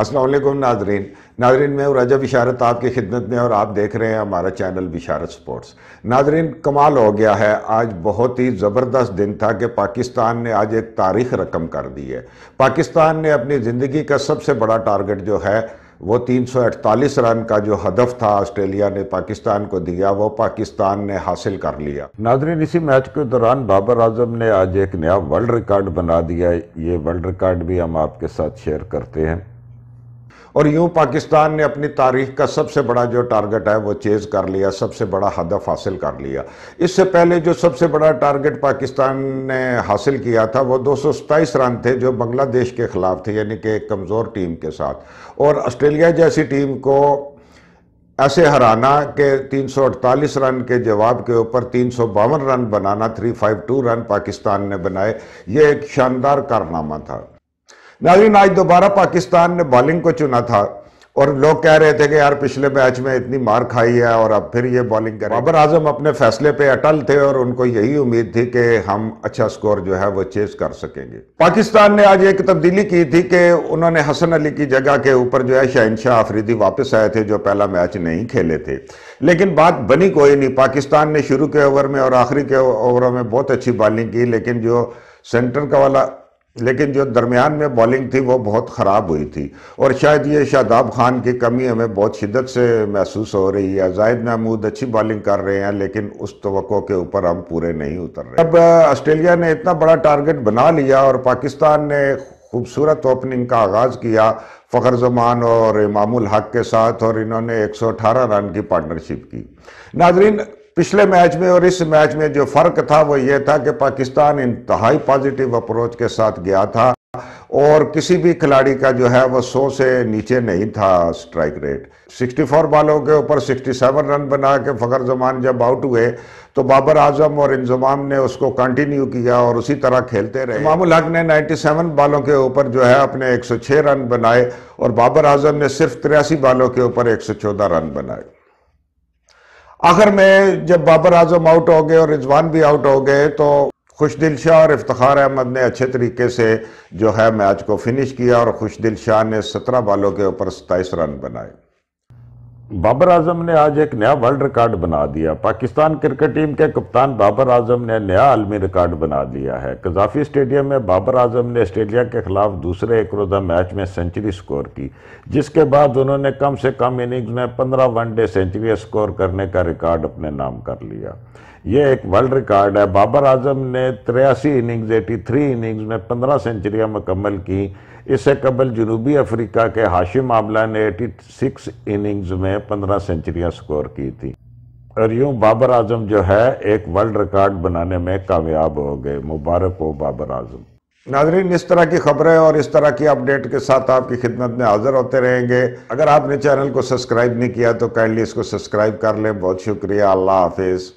असलम नाजरीन नाजरीन मैं और रजब इशारत आपकी खिदमत में और आप देख रहे हैं हमारा चैनल बिशारत स्पोर्ट्स नाजरीन कमाल हो गया है आज बहुत ही ज़बरदस्त दिन था कि पाकिस्तान ने आज एक तारीख रकम कर दी है पाकिस्तान ने अपनी ज़िंदगी का सबसे बड़ा टारगेट जो है वो 348 रन का जो हदफ था ऑस्ट्रेलिया ने पाकिस्तान को दिया वो पाकिस्तान ने हासिल कर लिया नाजरीन इसी मैच के दौरान बाबर आजम ने आज एक नया वर्ल्ड रिकॉर्ड बना दिया ये वर्ल्ड रिकॉर्ड भी हम आपके साथ शेयर करते हैं और यूं पाकिस्तान ने अपनी तारीख का सबसे बड़ा जो टारगेट है वो चेज़ कर लिया सबसे बड़ा हदफ हासिल कर लिया इससे पहले जो सबसे बड़ा टारगेट पाकिस्तान ने हासिल किया था वो दो रन थे जो बांग्लादेश के ख़िलाफ़ थे यानी कि एक कमज़ोर टीम के साथ और ऑस्ट्रेलिया जैसी टीम को ऐसे हराना के 348 रन के जवाब के ऊपर तीन रन बनाना 352 रन पाकिस्तान ने बनाए ये एक शानदार कारनामा था नाजिन आज दोबारा पाकिस्तान ने बॉलिंग को चुना था और लोग कह रहे थे कि यार पिछले मैच में इतनी मार खाई है और अब फिर ये बॉलिंग करें बाबर आजम अपने फैसले पे अटल थे और उनको यही उम्मीद थी कि हम अच्छा स्कोर जो है वो चेज कर सकेंगे पाकिस्तान ने आज एक तब्दीली की थी कि उन्होंने हसन अली की जगह के ऊपर जो है शहनशाह आफरीदी वापस आए थे जो पहला मैच नहीं खेले थे लेकिन बात बनी कोई नहीं पाकिस्तान ने शुरू के ओवर में और आखिरी के ओवरों में बहुत अच्छी बॉलिंग की लेकिन जो सेंटर का वाला लेकिन जो दरमियान में बॉलिंग थी वो बहुत ख़राब हुई थी और शायद ये शादाब खान की कमी हमें बहुत शिदत से महसूस हो रही है जाहिद महमूद अच्छी बॉलिंग कर रहे हैं लेकिन उस तो के ऊपर हम पूरे नहीं उतर रहे अब ऑस्ट्रेलिया ने इतना बड़ा टारगेट बना लिया और पाकिस्तान ने खूबसूरत ओपनिंग का आगाज़ किया फ़खर जमान और इमामुल हक के साथ और इन्होंने 118 रन की पार्टनरशिप की नाजरीन पिछले मैच में और इस मैच में जो फ़र्क था वो ये था कि पाकिस्तान इंतहाई पॉजिटिव अप्रोच के साथ गया था और किसी भी खिलाड़ी का जो है वो सौ से नीचे नहीं था स्ट्राइक रेट 64 बॉलों के ऊपर 67 रन बना के फ़खर जमान जब आउट हुए तो बाबर आजम और इंजमाम ने उसको कंटिन्यू किया और उसी तरह खेलते रहे मामूल हक ने 97 बॉलों के ऊपर जो है अपने 106 रन बनाए और बाबर आजम ने सिर्फ तिरासी बालों के ऊपर एक रन बनाए आखिर में जब बाबर आजम आउट हो गए और रिजवान भी आउट हो गए तो खुशदिल शाह और इफ्तार अहमद ने अच्छे तरीके से जो है मैच को फिनिश किया और खुशदिल शाह ने सत्रह बालों के ऊपर सत्ताईस रन बनाए बाबर आजम ने आज एक नया वर्ल्ड रिकॉर्ड बना दिया पाकिस्तान क्रिकेट टीम के कप्तान बाबर आजम ने नया आलमी रिकॉर्ड बना दिया है कजाफी स्टेडियम में बाबर आजम ने ऑस्ट्रेलिया के खिलाफ दूसरे एक रोज़ा मैच में सेंचुरी स्कोर की जिसके बाद उन्होंने कम से कम इनिंग्स में पंद्रह वनडे सेंचुरी स्कोर करने का रिकॉर्ड अपने नाम कर लिया ये एक वर्ल्ड रिकॉर्ड है बाबर आजम ने तिरासी इनिंग्स 83 इनिंग्स में 15 सेंचुरियाँ मुकम्मल की इससे कबल जनूबी अफ्रीका के हाशिम आबला ने 86 इनिंग्स में 15 सेंचुरियाँ स्कोर की थी और यूँ बाबर आजम जो है एक वर्ल्ड रिकॉर्ड बनाने में कामयाब हो गए मुबारक हो बाबर आजम नाजरीन इस तरह की खबरें और इस तरह की अपडेट के साथ आपकी खिदमत में हाजिर होते रहेंगे अगर आपने चैनल को सब्सक्राइब नहीं किया तो काइंडली इसको सब्सक्राइब कर लें बहुत शुक्रिया अल्लाह हाफिज़